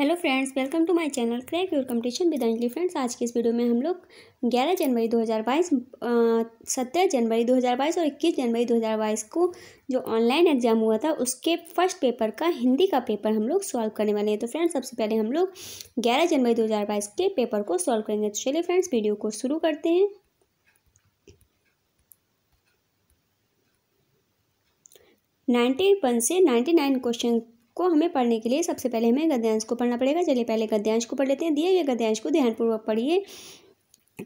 hello friends welcome to my channel crack your competition with Anjali friends आज की इस video में हम लोग 11 जनवरी 2022, 17 जनवरी 2022 और 21 जनवरी 2022 को जो ऑनलाइन एग्ज़ाम हुआ था उसके फर्स्ट पेपर का हिंदी का पेपर हम लोग सॉल्व करने वाले हैं तो फ्रेंड्स सबसे पहले हम लोग ग्यारह जनवरी दो के पेपर को सॉल्व करेंगे तो चलिए फ्रेंड्स वीडियो को शुरू करते हैं नाइन्टी वन से नाइन्टी नाइन क्वेश्चन को हमें पढ़ने के लिए सबसे पहले हमें गद्यांश को पढ़ना पड़ेगा चलिए पहले गद्यांश को पढ़ लेते हैं दिए गए गद्यांश को ध्यानपूर्वक पढ़िए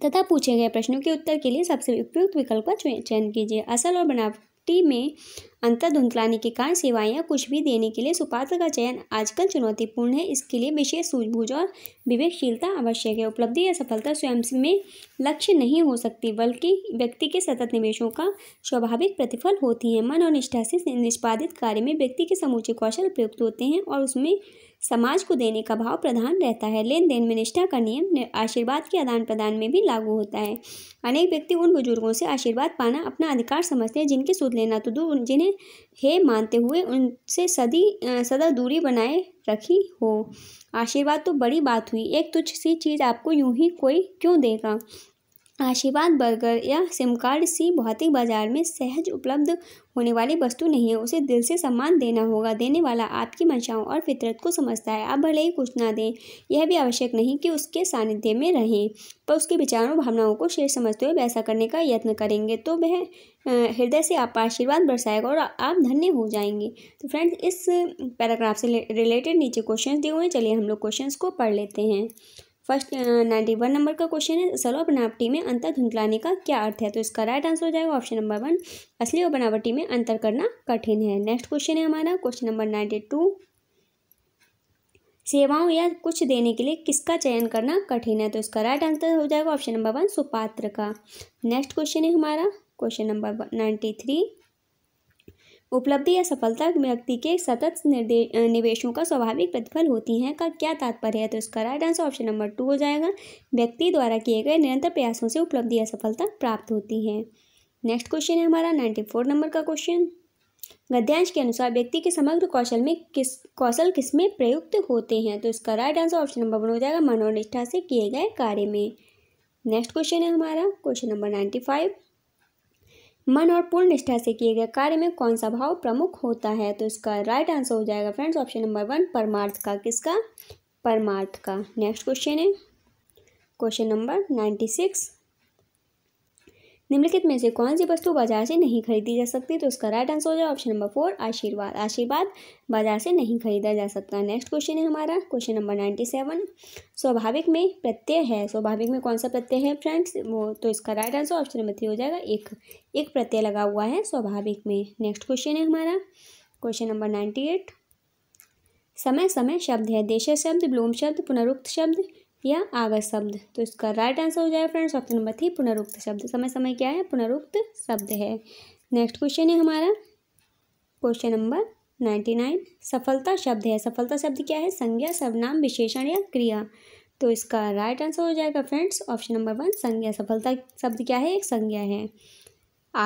तथा पूछे गए प्रश्नों के उत्तर के लिए सबसे उपयुक्त विकल्प का चयन कीजिए असल और बनावटी में अंतर धुंतलाने के कारण सेवाएं या कुछ भी देने के लिए सुपात्र का चयन आजकल चुनौतीपूर्ण है इसके लिए विशेष सूझबूझ और विवेकशीलता आवश्यक है उपलब्धि या सफलता स्वयं में लक्ष्य नहीं हो सकती बल्कि व्यक्ति के सतत निवेशों का स्वाभाविक प्रतिफल होती है मन और निष्ठा से निष्पादित कार्य में व्यक्ति के समूचे कौशल प्रयुक्त होते हैं और उसमें समाज को देने का भाव प्रधान रहता है लेन देन में निष्ठा का नियम आशीर्वाद के आदान प्रदान में भी लागू होता है अनेक व्यक्ति उन बुजुर्गों से आशीर्वाद पाना अपना अधिकार समझते हैं जिनके सूद लेना तो दूर जिन्हें है मानते हुए उनसे सदी सदा दूरी बनाए रखी हो आशीर्वाद तो बड़ी बात हुई एक तुच्छ सी चीज़ आपको यूं ही कोई क्यों देगा आशीर्वाद बर्गर या सिम कार्ड सी भौतिक बाजार में सहज उपलब्ध होने वाली वस्तु नहीं है उसे दिल से सम्मान देना होगा देने वाला आपकी मंशाओं और फितरत को समझता है आप भले ही कुछ ना दें यह भी आवश्यक नहीं कि उसके सानिध्य में रहें पर उसके विचारों भावनाओं को शेष समझते हुए वैसा करने का यत्न करेंगे तो वह हृदय से आप आशीर्वाद बरसाएगा और आप धन्य हो जाएंगे तो फ्रेंड्स इस पैराग्राफ से रिलेटेड नीचे क्वेश्चन दिए हुए हैं चलिए हम लोग क्वेश्चन को पढ़ लेते हैं फर्स्ट नाइन्टी वन नंबर का क्वेश्चन है और बनावटी में अंतर धुंधलाने का क्या अर्थ है तो इसका राइट आंसर हो जाएगा ऑप्शन नंबर वन असली और बनावटी में अंतर करना कठिन है नेक्स्ट क्वेश्चन है हमारा क्वेश्चन नंबर नाइन्टी टू सेवाओं या कुछ देने के लिए किसका चयन करना कठिन है तो इसका राइट आंसर हो जाएगा ऑप्शन नंबर वन सुपात्र का नेक्स्ट क्वेश्चन है हमारा क्वेश्चन नंबर नाइन्टी थ्री उपलब्धि या सफलता व्यक्ति के सतत निवेशों का स्वाभाविक प्रतिफल होती है का क्या तात्पर्य है तो इसका right answer option number two हो जाएगा व्यक्ति द्वारा किए गए निरंतर प्रयासों से उपलब्धि या सफलता प्राप्त होती है नेक्स्ट क्वेश्चन है हमारा नाइन्टी फोर नंबर का क्वेश्चन गद्यांश के अनुसार व्यक्ति के समग्र कौशल में किस कौशल किस में प्रयुक्त होते हैं तो इसका right answer option number one हो जाएगा मनोनिष्ठा से किए गए कार्य में नेक्स्ट क्वेश्चन है हमारा क्वेश्चन नंबर नाइन्टी फाइव मन और पूर्ण निष्ठा से किए गए कार्य में कौन सा भाव प्रमुख होता है तो इसका राइट आंसर हो जाएगा फ्रेंड्स ऑप्शन नंबर वन परमार्थ का किसका परमार्थ का नेक्स्ट क्वेश्चन है क्वेश्चन नंबर नाइन्टी सिक्स निम्नलिखित में से कौन सी वस्तु बाजार से नहीं खरीदी जा सकती तो उसका राइट आंसर हो जाए ऑप्शन नंबर फोर आशीर्वाद आशीर्वाद बाजार से नहीं खरीदा जा सकता नेक्स्ट क्वेश्चन है हमारा क्वेश्चन नंबर नाइन्टी सेवन स्वाभाविक में प्रत्यय है स्वाभाविक में कौन सा प्रत्यय है फ्रेंड्स वो तो इसका right answer option number three हो जाएगा एक एक प्रत्यय लगा हुआ है स्वाभाविक में नेक्स्ट क्वेश्चन है हमारा क्वेश्चन नंबर नाइन्टी एट समय समय शब्द है देश शब्द ब्लूम शब्द पुनरुक्त शब्द या आगत शब्द तो इसका राइट आंसर हो जाएगा फ्रेंड्स ऑप्शन नंबर थ्री पुनरुक्त शब्द समय समय क्या है पुनरुक्त शब्द है नेक्स्ट क्वेश्चन है हमारा क्वेश्चन नंबर नाइन्टी नाइन सफलता शब्द है सफलता शब्द क्या है संज्ञा सर्वनाम विशेषण या क्रिया तो इसका राइट आंसर हो जाएगा फ्रेंड्स ऑप्शन नंबर वन संज्ञा सफलता शब्द क्या है एक संज्ञा है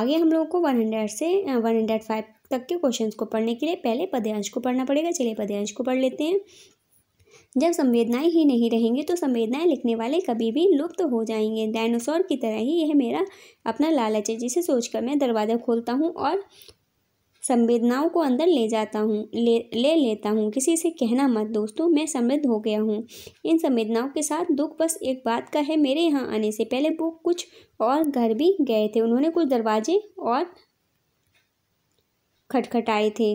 आगे हम लोगों को वन हंड्रेड से वन हंड्रेड फाइव तक के क्वेश्चंस को पढ़ने के लिए पहले पद्यांश को पढ़ना पड़ेगा चलिए पद्यांश को पढ़ लेते हैं जब संवेदनाएं ही नहीं रहेंगी तो संवेदनाएं लिखने वाले कभी भी लुप्त तो हो जाएंगे डायनासोर की तरह ही यह मेरा अपना लालच है जिसे सोचकर मैं दरवाज़ा खोलता हूँ और संवेदनाओं को अंदर ले जाता हूँ ले ले लेता हूँ किसी से कहना मत दोस्तों मैं समृद्ध हो गया हूँ इन संवेदनाओं के साथ दुख बस एक बात का है मेरे यहाँ आने से पहले वो कुछ और घर भी गए थे उन्होंने कुछ दरवाजे और खटखटाए थे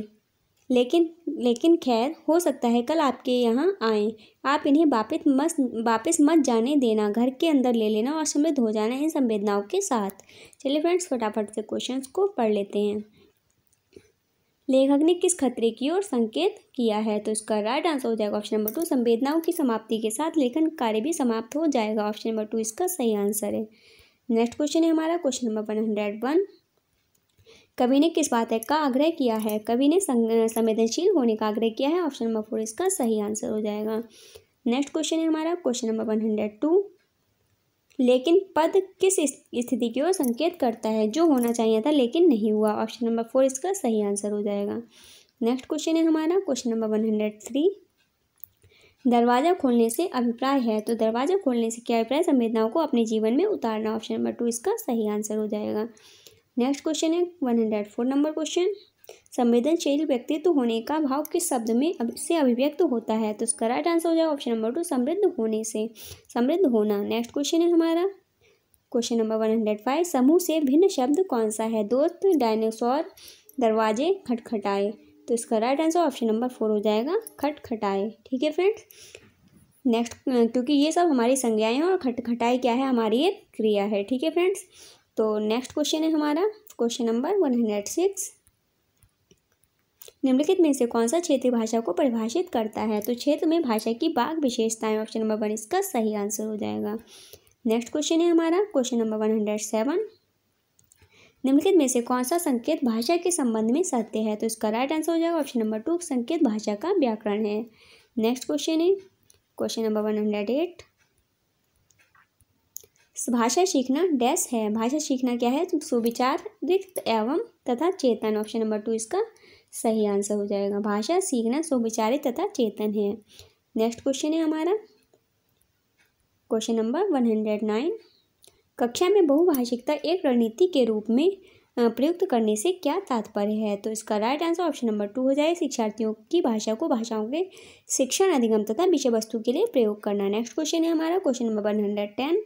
लेकिन लेकिन खैर हो सकता है कल आपके यहाँ आए आप इन्हें वापस मत वापस मत जाने देना घर के अंदर ले लेना और समृद्ध हो जाना इन संवेदनाओं के साथ चलिए फ्रेंड्स फटाफट से क्वेश्चंस को पढ़ लेते हैं लेखक ने किस खतरे की ओर संकेत किया है तो इसका राइट आंसर हो जाएगा ऑप्शन नंबर टू संवेदनाओं की समाप्ति के साथ लेखन कार्य भी समाप्त हो जाएगा ऑप्शन नंबर टू इसका सही आंसर है नेक्स्ट क्वेश्चन है हमारा question number one hundred one कवि ने किस बात का आग्रह किया है कवि ने संवेदनशील होने का आग्रह किया है ऑप्शन नंबर फोर इसका सही आंसर हो जाएगा नेक्स्ट क्वेश्चन है हमारा question number one hundred two लेकिन पद किस स्थिति की ओर संकेत करता है जो होना चाहिए था लेकिन नहीं हुआ ऑप्शन नंबर फोर इसका सही आंसर हो जाएगा नेक्स्ट क्वेश्चन है हमारा question number one hundred three दरवाज़ा खोलने से अभिप्राय है तो दरवाज़ा खोलने से क्या अभिप्राय संवेदनाओं को अपने जीवन में उतारना ऑप्शन नंबर टू इसका सही आंसर हो जाएगा नेक्स्ट क्वेश्चन है one hundred four number question संवेदनशील व्यक्तित्व होने का भाव किस शब्द में अब से अभिव्यक्त होता है तो इसका राइट आंसर हो जाएगा ऑप्शन नंबर टू समृद्ध होने से समृद्ध होना नेक्स्ट क्वेश्चन है हमारा question number one hundred five समूह से भिन्न शब्द कौन सा है दोस्त डायनासोर दरवाजे खटखटाए तो इसका right answer option number four हो जाएगा खटखटाए ठीक है फ्रेंड्स नेक्स्ट क्योंकि ये सब हमारी संज्ञाएँ हैं और खटखटाई क्या है हमारी एक क्रिया है ठीक है फ्रेंड्स तो नेक्स्ट क्वेश्चन है हमारा question number one hundred six निम्नलिखित में से कौन सा क्षेत्रीय भाषा को परिभाषित करता है तो क्षेत्र में भाषा की बाघ विशेषताएं ऑप्शन नंबर वन इसका सही आंसर हो जाएगा नेक्स्ट क्वेश्चन है हमारा question number one hundred seven निम्नलिखित में से कौन सा संकेत भाषा के संबंध में सत्य है तो इसका राइट आंसर हो जाएगा ऑप्शन नंबर टू संकेत भाषा का व्याकरण है नेक्स्ट क्वेश्चन है question number one hundred eight भाषा सीखना डैश है भाषा सीखना क्या है सुविचार रिक्त एवं तथा चेतन ऑप्शन नंबर टू इसका सही आंसर हो जाएगा भाषा सीखना सुविचारित तथा चेतन है नेक्स्ट क्वेश्चन है हमारा question number one hundred nine कक्षा में बहुभाषिकता एक रणनीति के रूप में प्रयुक्त करने से क्या तात्पर्य है तो इसका right answer option number two हो जाए शिक्षार्थियों की भाषा को भाषाओं के शिक्षण अधिगम तथा विषय वस्तु के लिए प्रयोग करना नेक्स्ट क्वेश्चन है हमारा question number one hundred ten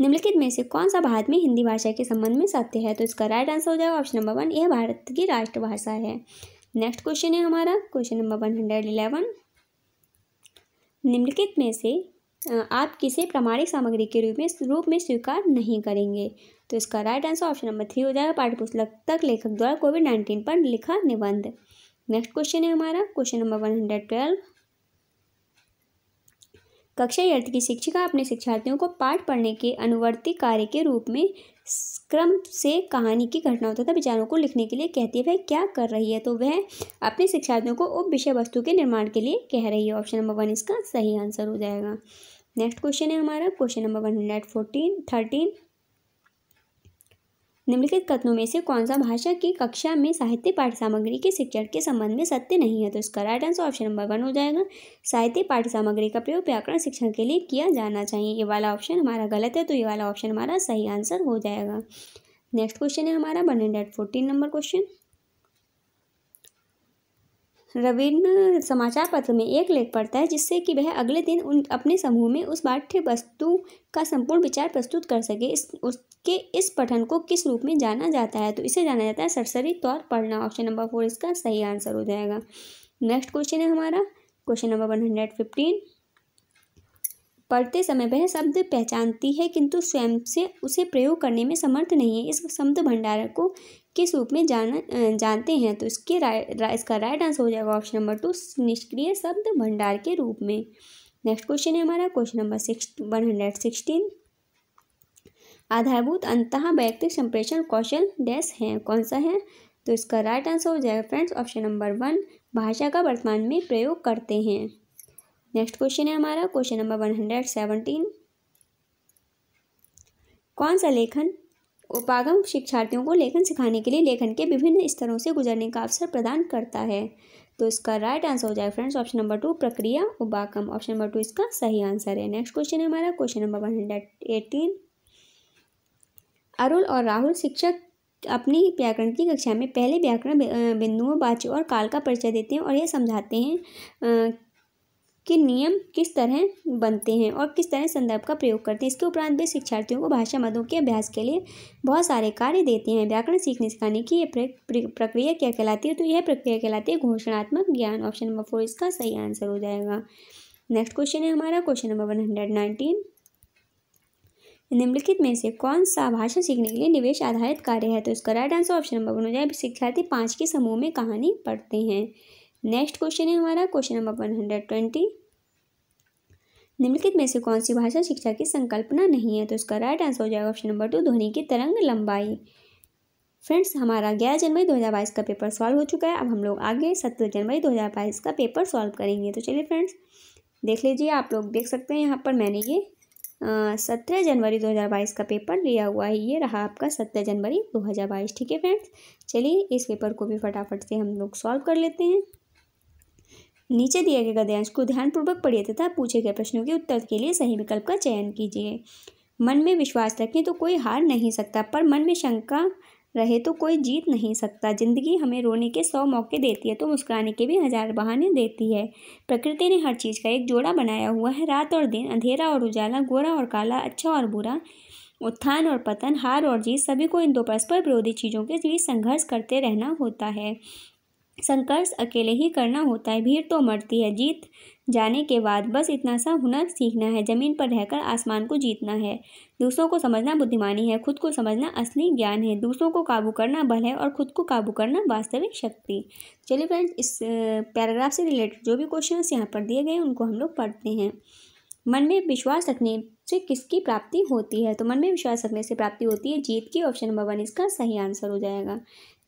निम्नलिखित में से कौन सा भारत में हिंदी भाषा के संबंध में सत्य है तो इसका राइट आंसर हो जाएगा ऑप्शन नंबर वन यह भारत की राष्ट्रभाषा है नेक्स्ट क्वेश्चन है हमारा question number one hundred eleven निम्नलिखित में से आप किसे प्रमाणिक सामग्री के रूप में रूप में स्वीकार नहीं करेंगे तो इसका right answer option number three हो जाएगा पाठ्यपुस्तक तक लेखक द्वारा कोविड नाइन्टीन पर लिखा निबंध नेक्स्ट क्वेश्चन है हमारा question number one hundred twelve कक्षा अर्थ की शिक्षिका अपने शिक्षार्थियों को पाठ पढ़ने के अनुवर्ती कार्य के रूप में क्रम से कहानी की घटनाओं तथा विचारों को लिखने के लिए कहती है वह क्या कर रही है तो वह अपने शिक्षार्थियों को उप विषय वस्तु के निर्माण के लिए कह रही है ऑप्शन नंबर वन इसका सही आंसर हो जाएगा नेक्स्ट क्वेश्चन है हमारा question number one hundred fourteen thirteen निम्नलिखित कथनों में से कौन सा भाषा की कक्षा में साहित्य पाठ्य सामग्री के शिक्षण के संबंध में सत्य नहीं है तो इसका right answer option number one हो जाएगा साहित्य पाठ्य सामग्री का प्रयोग व्याकरण शिक्षण के लिए किया जाना चाहिए ये वाला ऑप्शन हमारा गलत है तो ये वाला ऑप्शन हमारा सही आंसर हो जाएगा नेक्स्ट क्वेश्चन है हमारा one hundred fourteen number question Ravindra समाचार पत्र में एक लेख पढ़ता है जिससे कि वह अगले दिन उन अपने समूह में उस पाठ्य वस्तु का संपूर्ण विचार प्रस्तुत कर सके इस उसके इस पठन को किस रूप में जाना जाता है तो इसे जाना जाता है सरसरी तौर पढ़ना ऑप्शन नंबर फोर इसका सही आंसर हो जाएगा नेक्स्ट क्वेश्चन है हमारा question number one hundred fifteen पढ़ते समय वह शब्द पहचानती है किंतु स्वयं से उसे प्रयोग करने में समर्थ नहीं है इस शब्द भंडार को किस रूप में जान जानते हैं तो इसके रा, रा, इसका राइट आंसर हो जाएगा ऑप्शन नंबर टू निष्क्रिय शब्द भंडार के रूप में नेक्स्ट क्वेश्चन है हमारा question number six one hundred sixteen आधारभूत अंत व्यक्तिक संप्रेषण कौशल डैश है कौन सा है तो इसका राइट आंसर हो जाएगा फ्रेंड्स ऑप्शन नंबर वन भाषा का वर्तमान में प्रयोग करते हैं नेक्स्ट क्वेश्चन है हमारा question number one hundred seventeen कौन सा लेखन उपागम शिक्षार्थियों को लेखन सिखाने के लिए लेखन के विभिन्न स्तरों से गुजरने का अवसर प्रदान करता है तो इसका राइट आंसर हो जाएगा फ्रेंड्स ऑप्शन नंबर टू प्रक्रिया उपागम ऑप्शन नंबर टू इसका सही आंसर है नेक्स्ट क्वेश्चन है हमारा question number one hundred eighteen और राहुल शिक्षक अपनी व्याकरण की कक्षा में पहले व्याकरण बिंदुओं वाच्य और काल का परिचय देते हैं और यह समझाते हैं के नियम किस तरह बनते हैं और किस तरह संदर्भ का प्रयोग करते हैं इसके उपरांत वे शिक्षार्थियों को भाषा मदों के अभ्यास के लिए बहुत सारे कार्य देते हैं व्याकरण सीखने सिखाने की यह प्रक्रिया क्या कहलाती है तो यह प्रक्रिया कहलाती है घोषणात्मक ज्ञान ऑप्शन नंबर फोर इसका सही आंसर हो जाएगा नेक्स्ट क्वेश्चन है हमारा question number one hundred nineteen निम्नलिखित में से कौन सा भाषा सीखने के लिए निवेश आधारित कार्य है तो इसका right answer option number one हो जाए शिक्षार्थी पाँच के समूह में कहानी पढ़ते हैं नेक्स्ट क्वेश्चन है हमारा question number one hundred twenty निम्नलिखित में से कौन सी भाषा शिक्षा की संकल्पना नहीं है तो इसका राइट आंसर हो जाएगा ऑप्शन नंबर टू ध्वनि की तरंग लंबाई फ्रेंड्स हमारा ग्यारह जनवरी बाईस का पेपर सॉल्व हो चुका है अब हम लोग आगे सत्रह जनवरी बाईस का पेपर सॉल्व करेंगे तो चलिए फ्रेंड्स देख लीजिए आप लोग देख सकते हैं यहाँ पर मैंने ये सत्रह जनवरी दो हज़ार बाईस का पेपर लिया हुआ है ये रहा आपका सत्रह जनवरी दो हज़ार बाईस ठीक है फ्रेंड्स चलिए इस पेपर को भी फटाफट से हम लोग सॉल्व कर लेते हैं नीचे दिए गए गद्यांश को ध्यानपूर्वक पढ़िए तथा पूछे गए प्रश्नों के उत्तर के लिए सही विकल्प का चयन कीजिए मन में विश्वास रखें तो कोई हार नहीं सकता पर मन में शंका रहे तो कोई जीत नहीं सकता जिंदगी हमें रोने के सौ मौके देती है तो मुस्कुराने के भी हज़ार बहाने देती है प्रकृति ने हर चीज़ का एक जोड़ा बनाया हुआ है रात और दिन अंधेरा और उजाला गोरा और काला अच्छा और बुरा उत्थान और पतन हार और जीत सभी को इन दो परस्पर विरोधी चीज़ों के बीच संघर्ष करते रहना होता है संघर्ष अकेले ही करना होता है भीड़ तो मरती है जीत जाने के बाद बस इतना सा हुनर सीखना है ज़मीन पर रहकर आसमान को जीतना है दूसरों को समझना बुद्धिमानी है खुद को समझना असली ज्ञान है दूसरों को काबू करना बल है और खुद को काबू करना वास्तविक शक्ति चलिए फ्रेंड्स इस पैराग्राफ से रिलेटेड जो भी क्वेश्चन यहाँ पर दिए गए उनको हम लोग पढ़ते हैं मन में विश्वास रखने से किसकी प्राप्ति होती है तो मन में विश्वास रखने से प्राप्ति होती है जीत की ऑप्शन नंबर वन इसका सही आंसर हो जाएगा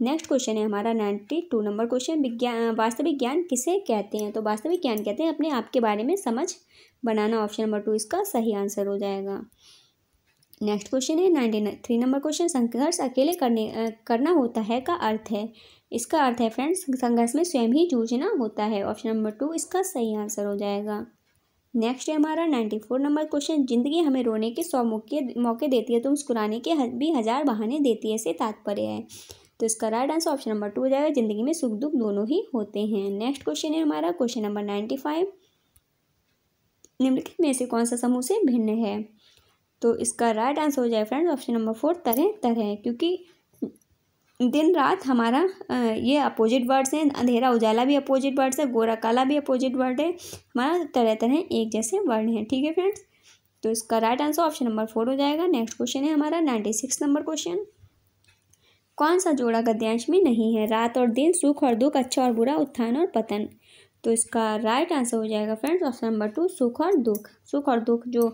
नेक्स्ट क्वेश्चन है हमारा नाइन्टी टू नंबर क्वेश्चन विज्ञान वास्तविक ज्ञान किसे कहते हैं तो वास्तविक ज्ञान कहते हैं अपने आप के बारे में समझ बनाना ऑप्शन नंबर टू इसका सही आंसर हो जाएगा नेक्स्ट क्वेश्चन है नाइन्टी थ्री नंबर क्वेश्चन संघर्ष अकेले करने करना होता है का अर्थ है इसका अर्थ है फ्रेंड्स संघर्ष में स्वयं ही जूझना होता है ऑप्शन नंबर टू इसका सही आंसर हो जाएगा नेक्स्ट है हमारा नाइन्टी फोर नंबर क्वेश्चन ज़िंदगी हमें रोने के सौ मौके मौके देती है तो मुस्कुराने के भी हज़ार बहाने देती है से तात्पर्य है तो इसका right answer option number two हो जाएगा जिंदगी में सुख दुख दोनों ही होते हैं नेक्स्ट क्वेश्चन है हमारा क्वेश्चन नंबर नाइन्टी फाइव निम्नलिखित में से कौन सा समूह से भिन्न है तो इसका राइट आंसर हो जाएगा फ्रेंड्स ऑप्शन नंबर फोर तरह तरह क्योंकि दिन रात हमारा ये अपोजिट वर्ड्स हैं अंधेरा उजाला भी अपोजिट वर्ड्स है गोरा काला भी अपोजिट वर्ड है हमारा तरह तरह एक जैसे वर्ड हैं ठीक है फ्रेंड्स तो इसका right answer option number four हो जाएगा नेक्स्ट क्वेश्चन है हमारा नाइन्टी सिक्स नंबर क्वेश्चन कौन सा जोड़ा गद्यांश में नहीं है रात और दिन सुख और दुख अच्छा और बुरा उत्थान और पतन तो इसका राइट आंसर हो जाएगा फ्रेंड्स ऑप्शन नंबर टू सुख और दुख सुख और दुख जो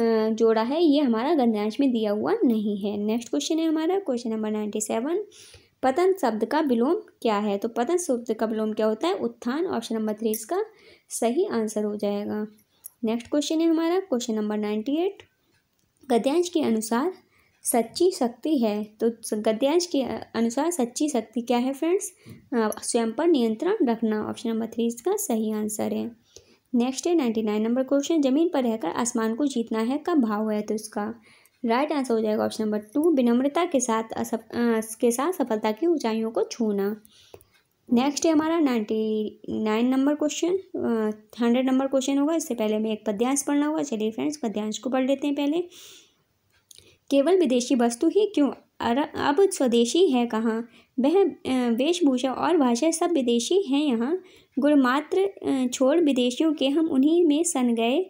जोड़ा है ये हमारा गद्यांश में दिया हुआ नहीं है नेक्स्ट क्वेश्चन है हमारा क्वेश्चन नंबर नाइन्टी सेवन पतन शब्द का विलोम क्या है तो पतन शब्द का विलोम क्या होता है उत्थान ऑप्शन नंबर थ्री इसका सही आंसर हो जाएगा नेक्स्ट क्वेश्चन है हमारा क्वेश्चन नंबर नाइन्टी एट गद्यांश के अनुसार सच्ची शक्ति है तो गद्यांश के अनुसार सच्ची शक्ति क्या है फ्रेंड्स स्वयं पर नियंत्रण रखना ऑप्शन नंबर थ्री इसका सही आंसर है नेक्स्ट है नाइन्टी नाइन नंबर क्वेश्चन जमीन पर रहकर आसमान को जीतना है का भाव है तो इसका राइट आंसर हो जाएगा ऑप्शन नंबर टू विनम्रता के साथ असफ, आ, के साथ सफलता की ऊंचाइयों को छूना नेक्स्ट है हमारा ninety nine number question hundred number question होगा इससे पहले हमें एक पद्यांश पढ़ना होगा चलिए फ्रेंड्स पद्यांश को पढ़ लेते हैं पहले केवल विदेशी वस्तु ही क्यों अब स्वदेशी है कहाँ वह वेशभूषा और भाषा सब विदेशी हैं यहाँ गुणमात्र छोड़ विदेशियों के हम उन्हीं में सन गए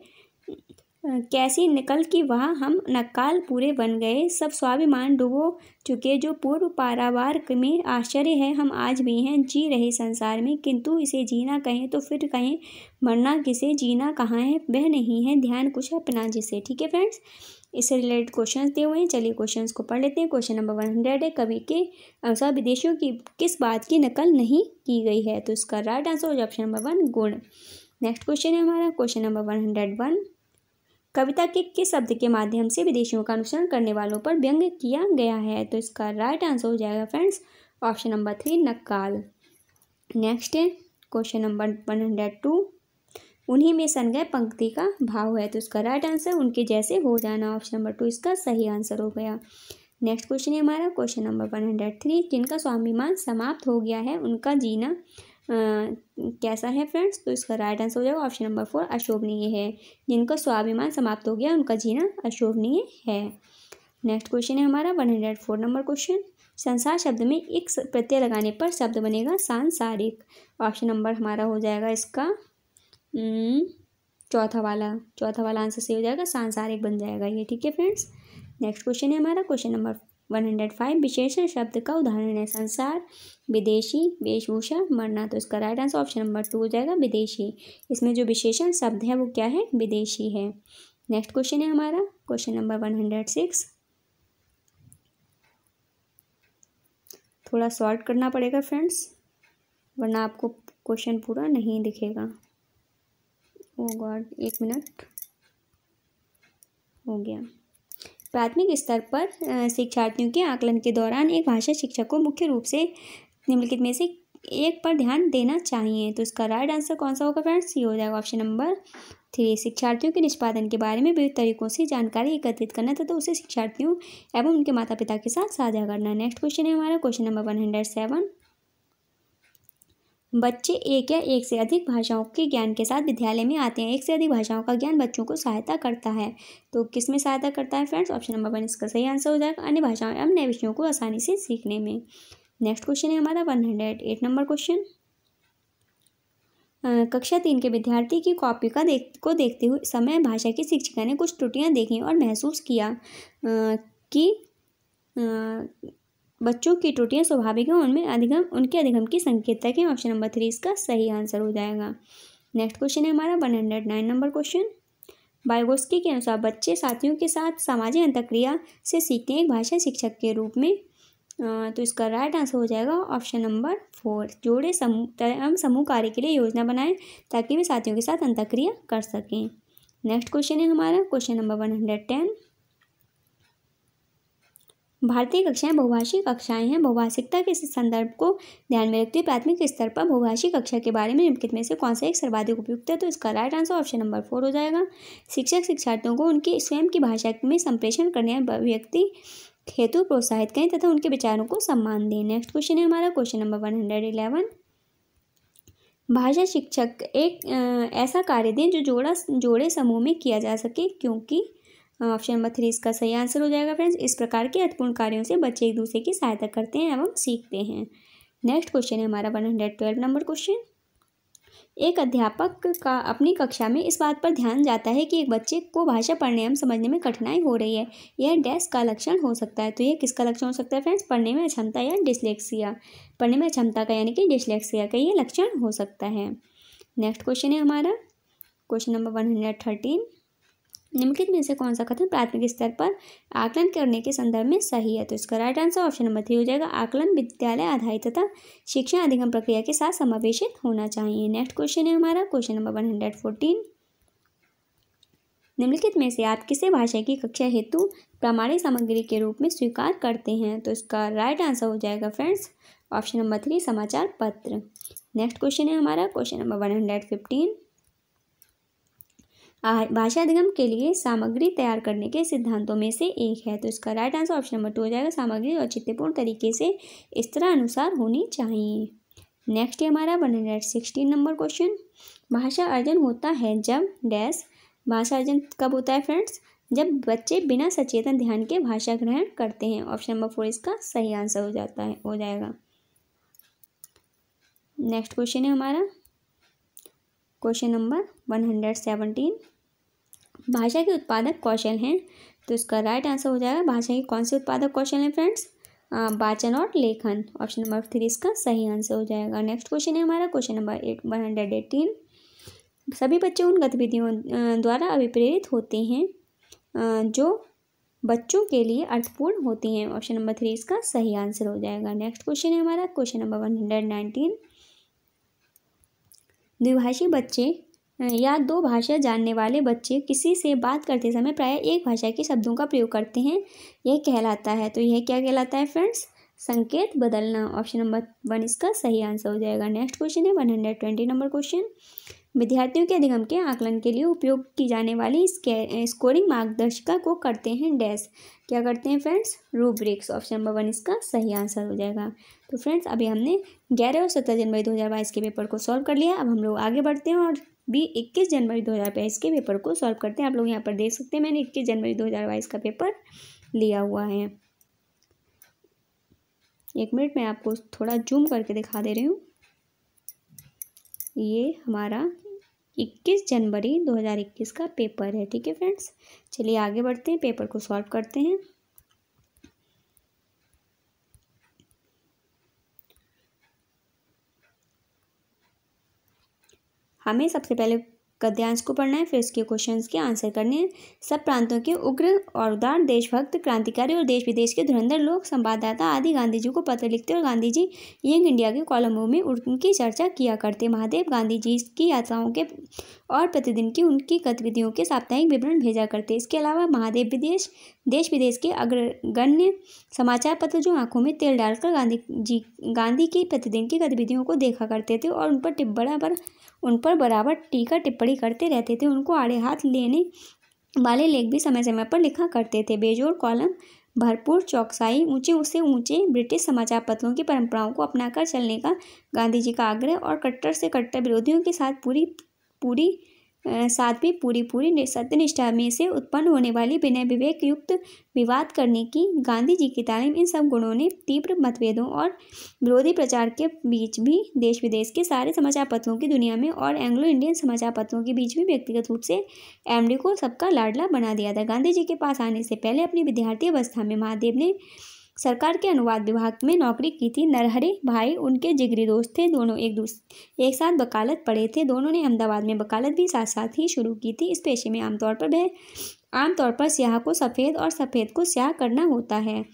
कैसी निकल की वहाँ हम नक्काल पूरे बन गए सब स्वाभिमान डुबो चुके जो पूर्व पारावार में आश्चर्य है हम आज भी हैं जी रहे संसार में किंतु इसे जीना कहें तो फिर कहें मरना किसे जीना कहाँ है वह नहीं है ध्यान कुछ अपना जिसे ठीक है फ्रेंड्स इससे रिलेटेड क्वेश्चंस दिए हुए हैं चलिए क्वेश्चंस को पढ़ लेते हैं क्वेश्चन नंबर वन हंड्रेड है कवि के अनुसार विदेशियों की किस बात की नकल नहीं की गई है तो इसका राइट आंसर हो जाए ऑप्शन नंबर वन गुण नेक्स्ट क्वेश्चन है हमारा question number one hundred one कविता के किस शब्द के माध्यम से विदेशियों का अनुसरण करने वालों पर व्यंग किया गया है तो इसका राइट आंसर हो जाएगा फ्रेंड्स ऑप्शन नंबर थ्री नक्काल नेक्स्ट है question number one hundred two उन्हीं में सन गए पंक्ति का भाव है तो इसका राइट आंसर उनके जैसे हो जाना ऑप्शन नंबर टू इसका सही आंसर हो गया नेक्स्ट क्वेश्चन है हमारा question number one hundred three जिनका स्वाभिमान समाप्त हो गया है उनका जीना आ, कैसा है फ्रेंड्स तो इसका राइट आंसर हो जाएगा ऑप्शन नंबर फोर अशोभनीय है जिनका स्वाभिमान समाप्त हो गया उनका जीना अशोभनीय है नेक्स्ट क्वेश्चन है हमारा one hundred four number question संसार शब्द में एक प्रत्यय लगाने पर शब्द बनेगा सांसारिक ऑप्शन नंबर हमारा हो जाएगा इसका हम्म, चौथा वाला चौथा वाला आंसर सही हो जाएगा सांसारिक बन जाएगा ये ठीक है फ्रेंड्स नेक्स्ट क्वेश्चन है हमारा question number one hundred five विशेषण शब्द का उदाहरण है संसार विदेशी वेशभूषा मरना तो इसका right answer option number two हो जाएगा विदेशी इसमें जो विशेषण शब्द है वो क्या है विदेशी है नेक्स्ट क्वेश्चन है हमारा question number one hundred six थोड़ा सॉल्ट करना पड़ेगा फ्रेंड्स वरना आपको क्वेश्चन पूरा नहीं दिखेगा ओ oh गॉड एक मिनट हो गया प्राथमिक स्तर पर शिक्षार्थियों के आकलन के दौरान एक भाषा शिक्षक को मुख्य रूप से निम्नलिखित में से एक पर ध्यान देना चाहिए तो इसका राइट आंसर कौन सा होगा फ्रेंड्स ये हो जाएगा ऑप्शन नंबर थ्री शिक्षार्थियों के निष्पादन के बारे में विविध तरीकों से जानकारी एकत्रित करना तथा तो उसे शिक्षार्थियों एवं उनके माता पिता के साथ साझा करना नेक्स्ट क्वेश्चन है हमारा question number one hundred seven बच्चे एक या एक से अधिक भाषाओं के ज्ञान के साथ विद्यालय में आते हैं एक से अधिक भाषाओं का ज्ञान बच्चों को सहायता करता है तो किस में सहायता करता है फ्रेंड्स ऑप्शन नंबर वन इसका सही आंसर हो जाएगा अन्य भाषाओं एवं नए विषयों को आसानी से सीखने में नेक्स्ट क्वेश्चन है हमारा one hundred eight number question कक्षा तीन के विद्यार्थी की कॉपी का देख को देखते हुए समय भाषा की शिक्षिका ने कुछ त्रुटियाँ देखी और महसूस किया कि बच्चों की त्रुटियाँ स्वाभाविक हैं उनमें अधिगम उनके अधिगम की संकेतक हैं ऑप्शन नंबर थ्री इसका सही आंसर हो जाएगा नेक्स्ट क्वेश्चन है हमारा one hundred nine number question Vygotsky के अनुसार बच्चे साथियों के साथ सामाजिक अंतक्रिया से सीखते हैं एक भाषा शिक्षक के रूप में तो इसका राइट आंसर हो जाएगा ऑप्शन नंबर फोर जोड़े समूह एवं समूह कार्य के लिए योजना बनाएं ताकि वे साथियों के साथ अंतक्रिया कर सकें नेक्स्ट क्वेश्चन है हमारा question number one hundred ten भारतीय कक्षाएं बहुभाषिक कक्षाएं हैं बहुभाषिकता के संदर्भ को ध्यान में रखते हुए प्राथमिक स्तर पर बहुभाषिक कक्षा के बारे में निम्नलिखित में से कौन सा एक सर्वाधिक उपयुक्त है तो इसका right answer option number four हो जाएगा शिक्षक शिक्षार्थियों को उनके स्वयं की भाषा में संप्रेषण करने व्यक्ति हेतु प्रोत्साहित करें तथा उनके विचारों को सम्मान दें नेक्स्ट क्वेश्चन है हमारा question number one hundred eleven भाषा शिक्षक एक ऐसा कार्य दें जो जोड़ा जोड़े समूह में किया जा सके क्योंकि ऑप्शन नंबर थ्री इसका सही आंसर हो जाएगा फ्रेंड्स इस प्रकार के अर्थपूर्ण कार्यों से बच्चे एक दूसरे की सहायता करते हैं एवं सीखते हैं नेक्स्ट क्वेश्चन है हमारा one hundred twelve number question एक अध्यापक का अपनी कक्षा में इस बात पर ध्यान जाता है कि एक बच्चे को भाषा पढ़ने एवं समझने में कठिनाई हो रही है यह डेस्क का लक्षण हो सकता है तो यह किसका लक्षण हो सकता है फ्रेंड्स पढ़ने में अक्षमता या डिसलेक्सिया पढ़ने में अक्षमता का यानी कि डिसलेक्सिया का यह लक्षण हो सकता है नेक्स्ट क्वेश्चन है हमारा question number one hundred thirteen निम्नलिखित में से कौन सा कथन प्राथमिक स्तर पर आकलन करने के संदर्भ में सही है तो इसका right answer option number three हो जाएगा आकलन विद्यालय आधारित तथा शिक्षा अधिगम प्रक्रिया के साथ समावेशित होना चाहिए नेक्स्ट क्वेश्चन है हमारा question number one hundred fourteen निम्नलिखित में से आप किसे भाषा की कक्षा हेतु प्रामाणिक सामग्री के रूप में स्वीकार करते हैं तो इसका राइट आंसर हो जाएगा फ्रेंड्स ऑप्शन नंबर थ्री समाचार पत्र नेक्स्ट क्वेश्चन है हमारा question number one hundred fifteen भाषा अधिगम के लिए सामग्री तैयार करने के सिद्धांतों में से एक है तो इसका right answer option number two हो जाएगा सामग्री औचित्यपूर्ण तरीके से इस तरह अनुसार होनी चाहिए नेक्स्ट है हमारा one hundred sixteen number question भाषा अर्जन होता है जब डैश भाषा अर्जन कब होता है फ्रेंड्स जब बच्चे बिना सचेतन ध्यान के भाषा ग्रहण करते हैं ऑप्शन नंबर फोर इसका सही आंसर हो जाता है हो जाएगा नेक्स्ट क्वेश्चन है हमारा question number one hundred seventeen भाषा के उत्पादक कौशल हैं तो इसका राइट आंसर हो जाएगा भाषा के कौन से उत्पादक कौशल हैं फ्रेंड्स वाचन और लेखन ऑप्शन नंबर थ्री इसका सही आंसर हो जाएगा नेक्स्ट क्वेश्चन है हमारा question number eight one hundred eighteen सभी बच्चे उन गतिविधियों द्वारा अभिप्रेरित होते हैं जो बच्चों के लिए अर्थपूर्ण होती हैं ऑप्शन नंबर थ्री इसका सही आंसर हो जाएगा नेक्स्ट क्वेश्चन है हमारा question number one hundred nineteen द्विभाषी बच्चे या दो भाषा जानने वाले बच्चे किसी से बात करते समय प्राय एक भाषा के शब्दों का प्रयोग करते हैं यह कहलाता है तो यह क्या कहलाता है फ्रेंड्स संकेत बदलना ऑप्शन नंबर वन इसका सही आंसर हो जाएगा नेक्स्ट क्वेश्चन है one hundred twenty number question विद्यार्थियों के अधिगम के आकलन के लिए उपयोग की जाने वाली स्कोरिंग मार्गदर्शिका को करते हैं डैश क्या करते हैं friends rubrics option number one इसका सही आंसर हो जाएगा तो फ्रेंड्स अभी हमने ग्यारह और सत्रह जनवरी बाईस के पेपर को सॉल्व कर लिया अब हम लोग आगे बढ़ते हैं और भी इक्कीस जनवरी बाईस के पेपर को सॉल्व करते हैं आप लोग यहाँ पर देख सकते हैं मैंने इक्कीस जनवरी बाईस का पेपर लिया हुआ है एक मिनट मैं आपको थोड़ा जूम करके दिखा दे रही हूँ ये हमारा 21 जनवरी 2021 का पेपर है ठीक है फ्रेंड्स चलिए आगे बढ़ते हैं पेपर को सॉल्व करते हैं हमें सबसे पहले गद्यांश को पढ़ना है फिर उसके क्वेश्चन के आंसर करने हैं सब प्रांतों के उग्र और उदार देशभक्त क्रांतिकारी और देश विदेश के धुरंधर लोग संवाददाता आदि गांधी जी को पत्र लिखते और गांधी जी यंग इंडिया के कॉलमों में उनकी चर्चा किया करते महादेव गांधी जी की यात्राओं के और प्रतिदिन की उनकी गतिविधियों के साप्ताहिक विवरण भेजा करते इसके अलावा महादेव विदेश देश विदेश के अग्रगण्य समाचार पत्र जो आंखों में तेल डालकर गांधी जी गांधी की प्रतिदिन की गतिविधियों को देखा करते थे और उन पर बराबर उन पर बराबर टीका टिप्पणी करते रहते थे उनको आड़े हाथ लेने वाले लेख भी समय समय पर लिखा करते थे बेजोड़ कॉलम भरपूर चौकसाई ऊंचे से ऊंचे ब्रिटिश समाचार पत्रों की परंपराओं को अपनाकर चलने का गांधी जी का आग्रह और कट्टर से कट्टर विरोधियों के साथ पूरी पूरी साध्वी पूरी पूरी सत्यनिष्ठा में से उत्पन्न होने वाली बिना विवेक युक्त विवाद करने की गांधी जी की तालीम इन सब गुणों ने तीव्र मतभेदों और विरोधी प्रचार के बीच भी देश विदेश के सारे समाचार पत्रों की दुनिया में और एंग्लो इंडियन समाचार पत्रों के बीच भी व्यक्तिगत रूप से एमडी को सबका लाडला बना दिया था गांधी जी के पास आने से पहले अपनी विद्यार्थी अवस्था में महादेव ने सरकार के अनुवाद विभाग में नौकरी की थी नरहरे भाई उनके जिगरी दोस्त थे दोनों एक दूसरे एक साथ वकालत पढ़े थे दोनों ने अहमदाबाद में वकालत भी साथ साथ ही शुरू की थी इस पेशे में आमतौर पर वह आमतौर पर स्याह को सफ़ेद और सफ़ेद को स्याह करना होता है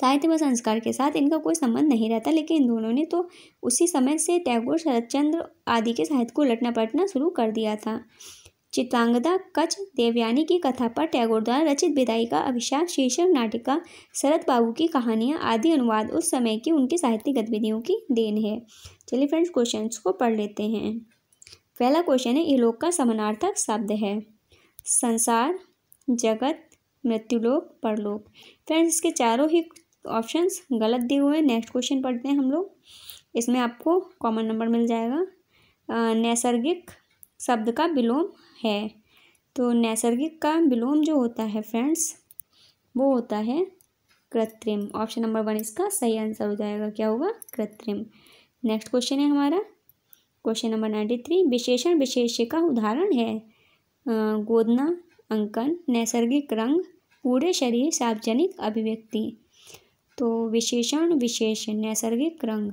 साहित्य व संस्कार के साथ इनका कोई संबंध नहीं रहता लेकिन इन दोनों ने तो उसी समय से टैगोर शरदचंद्र आदि के साहित्य को लटना पलटना शुरू कर दिया था चित्रांगदा कच देवयानी की कथा पर टैगोर द्वारा रचित विदाई का अभिशाप शीर्षक नाटिका शरद बाबू की कहानियाँ आदि अनुवाद उस समय की उनकी साहित्यिक गतिविधियों की देन है चलिए फ्रेंड्स क्वेश्चन को पढ़ लेते हैं पहला क्वेश्चन है इलोक का समानार्थक शब्द है संसार जगत मृत्युलोक परलोक फ्रेंड्स इसके चारों ही ऑप्शंस गलत दिए हुए हैं नेक्स्ट क्वेश्चन पढ़ते हैं हम लोग इसमें आपको कॉमन नंबर मिल जाएगा नैसर्गिक शब्द का विलोम है तो नैसर्गिक का विलोम जो होता है फ्रेंड्स वो होता है कृत्रिम ऑप्शन नंबर वन इसका सही आंसर हो जाएगा क्या होगा कृत्रिम नेक्स्ट क्वेश्चन है हमारा क्वेश्चन नंबर नाइन्टी थ्री विशेषण विशेष्य का उदाहरण है गोदना अंकन नैसर्गिक रंग पूरे शरीर सार्वजनिक अभिव्यक्ति तो विशेषण विशेष नैसर्गिक रंग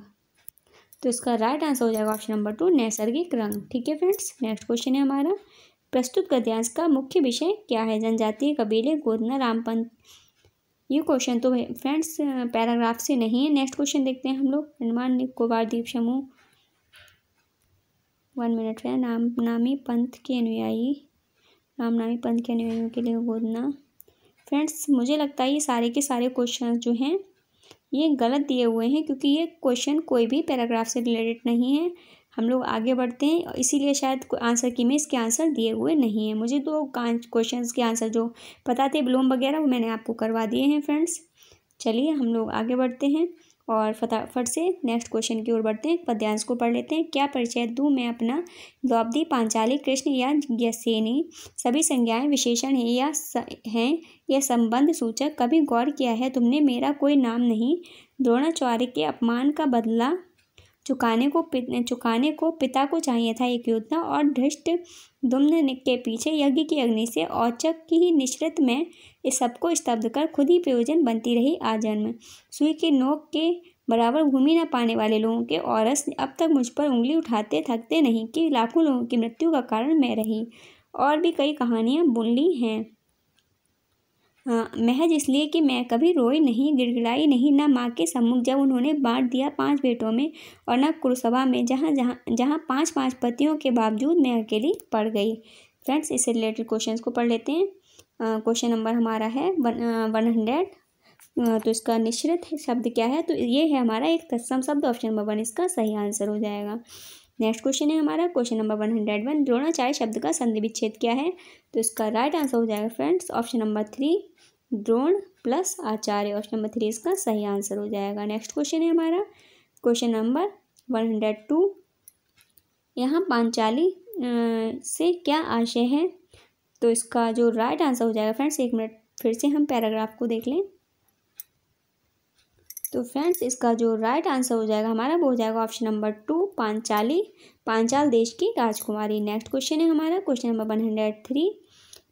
तो इसका राइट आंसर हो जाएगा ऑप्शन नंबर टू नैसर्गिक रंग ठीक है फ्रेंड्स नेक्स्ट क्वेश्चन है हमारा प्रस्तुत गद्यांश का मुख्य विषय क्या है जनजातीय कबीले गोदना रामपंथ ये क्वेश्चन तो फ्रेंड्स पैराग्राफ से नहीं है नेक्स्ट क्वेश्चन देखते हैं हम लोग हनुमान निकोबार द्वीप समूह वन मिनट है नाम नामी पंथ के अनुयायी नामी पंथ के अनुयायियों के लिए गोदना फ्रेंड्स मुझे लगता है ये सारे के सारे क्वेश्चन जो हैं ये गलत दिए हुए हैं क्योंकि ये क्वेश्चन कोई भी पैराग्राफ से रिलेटेड नहीं है हम लोग आगे बढ़ते हैं इसीलिए शायद आंसर की में इसके आंसर दिए हुए नहीं है मुझे तो क्वेश्चंस के आंसर जो पता थे ब्लूम वगैरह वो मैंने आपको करवा दिए हैं फ्रेंड्स चलिए हम लोग आगे बढ़ते हैं और फटाफट से नेक्स्ट क्वेश्चन की ओर बढ़ते हैं पद्यांश को पढ़ लेते हैं क्या परिचय दू मैं अपना द्रौपदी पांचाली कृष्ण या यसेनी सभी संज्ञाएं विशेषण हैं या स, हैं यह संबंध सूचक कभी गौर किया है तुमने मेरा कोई नाम नहीं द्रोणाचार्य के अपमान का बदला चुकाने को चुकाने को पिता को चाहिए था एक योजना और धृष्ट दुम्न के पीछे यज्ञ की अग्नि से औचक की ही निश्रित में इस सबको स्तब्ध कर खुद ही प्रयोजन बनती रही आजन्म सुई के नोक के बराबर भूमि न पाने वाले लोगों के औरस अब तक मुझ पर उंगली उठाते थकते नहीं कि लाखों लोगों की मृत्यु का कारण मैं रही और भी कई कहानियाँ बुन ली हैं हाँ, महज इसलिए कि मैं कभी रोई नहीं गिड़गिड़ाई नहीं ना माँ के सम्मुख जब उन्होंने बांट दिया पांच बेटों में और न कुरुसभा में जहाँ जहाँ जहाँ पांच पांच पतियों के बावजूद मैं अकेली पड़ गई फ्रेंड्स इससे रिलेटेड क्वेश्चंस को पढ़ लेते हैं क्वेश्चन नंबर हमारा है वन हंड्रेड तो इसका निश्चित शब्द क्या है तो ये है हमारा एक तत्सम शब्द ऑप्शन नंबर वन इसका सही आंसर हो जाएगा नेक्स्ट क्वेश्चन है हमारा question number one hundred one Dronacharya शब्द का संधि विच्छेद क्या है तो इसका राइट आंसर हो जाएगा friends option number three Drona plus आचार्य ऑप्शन नंबर थ्री इसका सही आंसर हो जाएगा नेक्स्ट क्वेश्चन है हमारा question number one hundred two यहाँ पांचाली से क्या आशय है तो इसका जो राइट आंसर हो जाएगा फ्रेंड्स एक मिनट फिर से हम पैराग्राफ को देख लें तो फ्रेंड्स इसका जो राइट आंसर हो जाएगा हमारा वो हो जाएगा option number two Panchali Panchal देश की राजकुमारी नेक्स्ट क्वेश्चन है हमारा question number one hundred three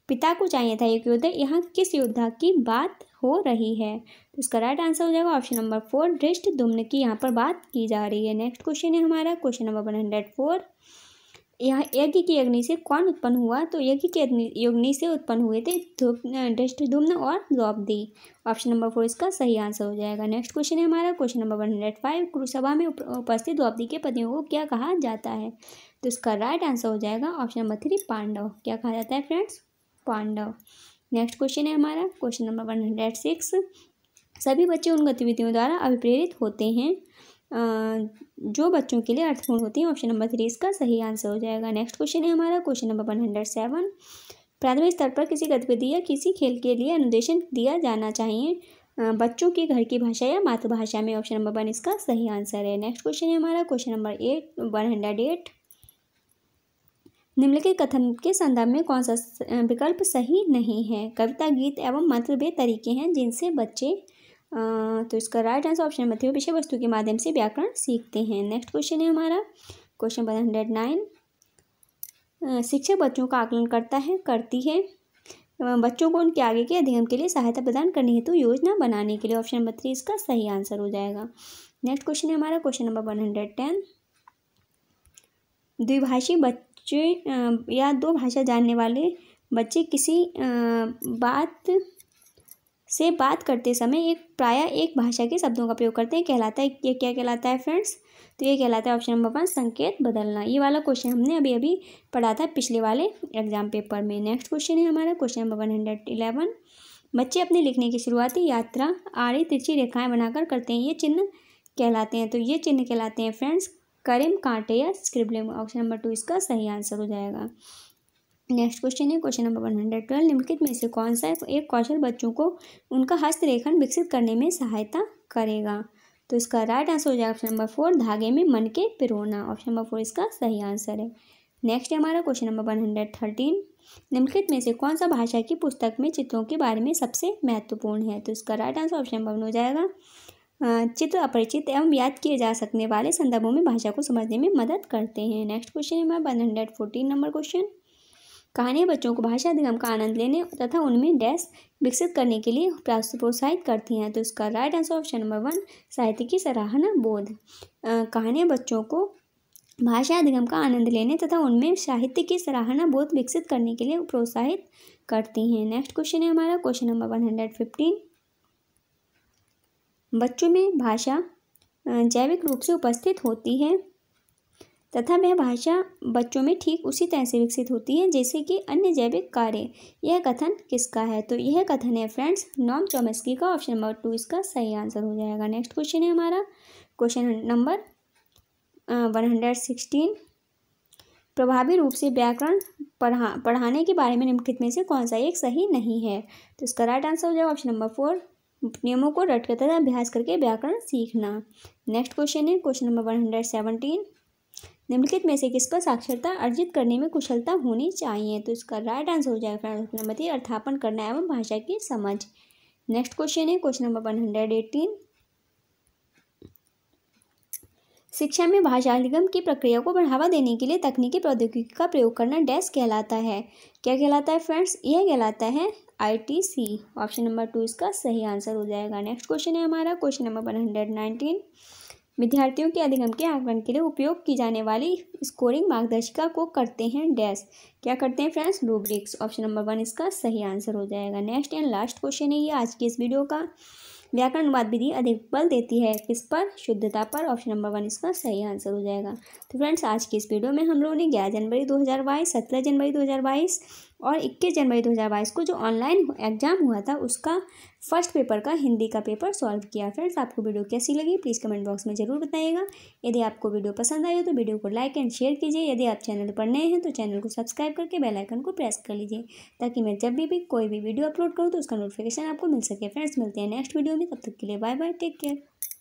पिता को चाहिए था युग योद्धा यहाँ किस योद्धा की बात हो रही है तो इसका राइट आंसर हो जाएगा ऑप्शन नंबर फोर दृष्ट दुम्न की यहाँ पर बात की जा रही है नेक्स्ट क्वेश्चन है हमारा question number one hundred four यहाँ यज्ञ की अग्नि से कौन उत्पन्न हुआ तो यज्ञ की अग्नि से उत्पन्न हुए थे दृष्ट दुम्न और द्रौपदी ऑप्शन नंबर फोर इसका सही आंसर हो जाएगा नेक्स्ट क्वेश्चन है हमारा question number one hundred five कुरुसभा में उपस्थित द्रौपदी के पतियों को क्या कहा जाता है तो इसका राइट आंसर हो जाएगा ऑप्शन नंबर थ्री पांडव क्या कहा जाता है फ्रेंड्स पांडव नेक्स्ट क्वेश्चन है हमारा question number one hundred six सभी बच्चे उन गतिविधियों द्वारा अभिप्रेरित होते हैं जो बच्चों के लिए अर्थपूर्ण होती हैं ऑप्शन नंबर थ्री इसका सही आंसर हो जाएगा नेक्स्ट क्वेश्चन है हमारा question number one hundred seven प्राथमिक स्तर पर किसी गतिविधि या किसी खेल के लिए अनुदेशन दिया जाना चाहिए बच्चों के घर की भाषा या मातृभाषा में ऑप्शन नंबर वन इसका सही आंसर है नेक्स्ट क्वेश्चन है हमारा question number eight one hundred eight निम्नलिखित कथन के संदर्भ में कौन सा विकल्प सही नहीं है कविता गीत एवं मंत्र वे तरीके हैं जिनसे बच्चे तो इसका right answer option number three विषय वस्तु के माध्यम से व्याकरण सीखते हैं नेक्स्ट क्वेश्चन है हमारा क्वेश्चन नंबर हंड्रेड नाइन शिक्षक बच्चों का आकलन करता है करती है बच्चों को उनके आगे के अध्ययन के लिए सहायता प्रदान करने हेतु तो योजना बनाने के लिए ऑप्शन नंबर थ्री इसका सही आंसर हो जाएगा नेक्स्ट क्वेश्चन है हमारा question number one hundred ten द्विभाषी बच बच्चे या दो भाषा जानने वाले बच्चे किसी बात से बात करते समय एक प्रायः एक भाषा के शब्दों का प्रयोग करते हैं कहलाता है ये क्या कहलाता है फ्रेंड्स तो ये कहलाता है ऑप्शन नंबर वन संकेत बदलना ये वाला क्वेश्चन हमने अभी अभी पढ़ा था पिछले वाले एग्जाम पेपर में नेक्स्ट क्वेश्चन है हमारा question number one hundred eleven बच्चे अपने लिखने की शुरुआती यात्रा आड़ी तिरछी रेखाएँ बनाकर करते हैं ये चिन्ह कहलाते हैं तो ये चिन्ह कहलाते हैं फ्रेंड्स करेम कांटे या स्क्रिबलिंग ऑप्शन नंबर टू इसका सही आंसर हो जाएगा नेक्स्ट क्वेश्चन है question number one hundred twelve निम्नलिखित में से कौन सा एक कौशल बच्चों को उनका हस्तरेखन विकसित करने में सहायता करेगा तो इसका राइट आंसर हो जाएगा ऑप्शन नंबर फोर धागे में मन के पिरोना ऑप्शन नंबर फोर इसका सही आंसर है नेक्स्ट है हमारा question number one hundred thirteen निम्नलिखित में से कौन सा भाषा की पुस्तक में चित्रों के बारे में सबसे महत्वपूर्ण है तो इसका right answer option number one हो जाएगा चित्र अपरिचित एवं याद किए जा सकने वाले संदर्भों में भाषा को समझने में मदद करते हैं नेक्स्ट क्वेश्चन है हमारा one hundred fourteen number question कहानियाँ बच्चों को भाषा अधिगम का आनंद लेने तथा उनमें डैश विकसित करने के लिए प्रोत्साहित करती हैं तो इसका right answer option number one साहित्य की सराहना बोध कहानियाँ बच्चों को भाषा अधिगम का आनंद लेने तथा उनमें साहित्य की सराहना बोध विकसित करने के लिए प्रोत्साहित करती हैं नेक्स्ट क्वेश्चन है हमारा question number one hundred fifteen बच्चों में भाषा जैविक रूप से उपस्थित होती है तथा वह भाषा बच्चों में ठीक उसी तरह से विकसित होती है जैसे कि अन्य जैविक कार्य यह कथन किसका है तो यह कथन है फ्रेंड्स नॉम चोमस्की का ऑप्शन नंबर टू इसका सही आंसर हो जाएगा नेक्स्ट क्वेश्चन है हमारा question number one hundred sixteen प्रभावी रूप से व्याकरण पढ़ा पढ़ाने के बारे में निम्नलिखित में से कौन सा एक सही नहीं है तो इसका राइट आंसर हो जाएगा ऑप्शन नंबर फोर नियमों को रटकर तथा अभ्यास करके व्याकरण सीखना नेक्स्ट क्वेश्चन है question number one hundred seventeen निम्नलिखित में से किस पर साक्षरता अर्जित करने में कुशलता होनी चाहिए तो इसका राइट आंसर हो जाएगा फ्रेंड नंबर थी अर्थापन करना एवं भाषा की समझ नेक्स्ट क्वेश्चन है question number one hundred eighteen शिक्षा में भाषा अधिगम की प्रक्रिया को बढ़ावा देने के लिए तकनीकी प्रौद्योगिकी का प्रयोग करना डैश कहलाता है क्या कहलाता है फ्रेंड्स यह कहलाता है आईटीसी ऑप्शन नंबर टू इसका सही आंसर हो जाएगा नेक्स्ट क्वेश्चन है हमारा question number one hundred nineteen विद्यार्थियों के अधिगम के आकलन के लिए उपयोग की जाने वाली स्कोरिंग मार्गदर्शिका को करते हैं डैश क्या करते हैं friends rubrics option number one इसका सही आंसर हो जाएगा नेक्स्ट एंड लास्ट क्वेश्चन है ये आज की इस वीडियो का व्याकरणवाद विधि अधिक बल देती है किस पर शुद्धता पर ऑप्शन नंबर वन इसका सही आंसर हो जाएगा तो फ्रेंड्स आज की इस वीडियो में हम लोगों ने ग्यारह जनवरी बाईस सत्रह जनवरी बाईस और इक्कीस जनवरी 2022 को जो ऑनलाइन एग्जाम हुआ था उसका फर्स्ट पेपर का हिंदी का पेपर सॉल्व किया फ्रेंड्स आपको वीडियो कैसी लगी प्लीज़ कमेंट बॉक्स में ज़रूर बताइएगा यदि आपको वीडियो पसंद आई हो तो वीडियो को लाइक एंड शेयर कीजिए यदि आप चैनल पर नए हैं तो चैनल को सब्सक्राइब करके बेल आइकन को प्रेस कर लीजिए ताकि मैं जब भी, भी कोई भी वीडियो अपलोड करूँ तो उसका नोटिफिकेशन आपको मिल सके फ्रेंड्स मिलते हैं नेक्स्ट वीडियो में तब तक के लिए बाय बाय टेक केयर